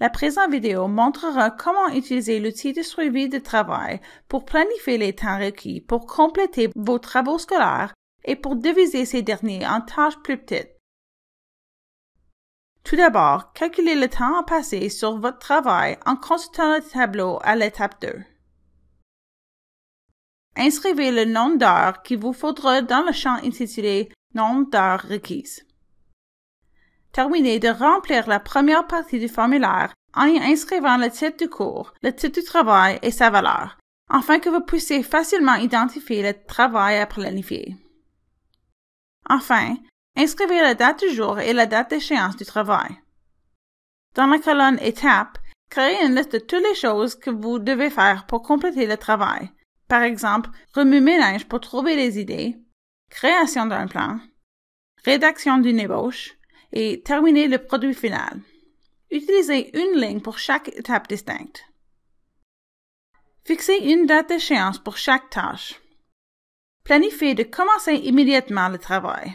La présente vidéo montrera comment utiliser l'outil de suivi de travail pour planifier les temps requis pour compléter vos travaux scolaires et pour diviser ces derniers en tâches plus petites. Tout d'abord, calculez le temps à passer sur votre travail en consultant le tableau à l'étape 2. Inscrivez le nombre d'heures qu'il vous faudra dans le champ intitulé Nombre d'heures requises. Terminez de remplir la première partie du formulaire en y inscrivant le titre du cours, le titre du travail et sa valeur, afin que vous puissiez facilement identifier le travail à planifier. Enfin, inscrivez la date du jour et la date d'échéance du travail. Dans la colonne Étapes, créez une liste de toutes les choses que vous devez faire pour compléter le travail. Par exemple, remue mélange pour trouver les idées, création d'un plan, rédaction d'une ébauche, et terminer le produit final. Utilisez une ligne pour chaque étape distincte. Fixez une date d'échéance pour chaque tâche. Planifiez de commencer immédiatement le travail.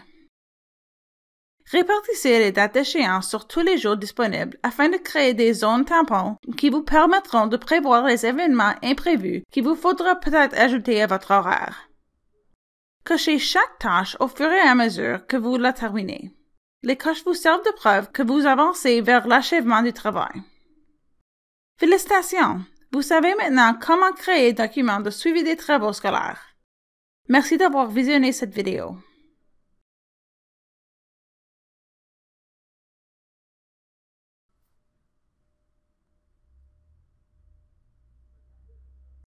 Répartissez les dates d'échéance sur tous les jours disponibles afin de créer des zones tampons qui vous permettront de prévoir les événements imprévus qu'il vous faudra peut-être ajouter à votre horaire. Cochez chaque tâche au fur et à mesure que vous la terminez. Les coches vous servent de preuve que vous avancez vers l'achèvement du travail. Félicitations! Vous savez maintenant comment créer un document de suivi des travaux scolaires. Merci d'avoir visionné cette vidéo.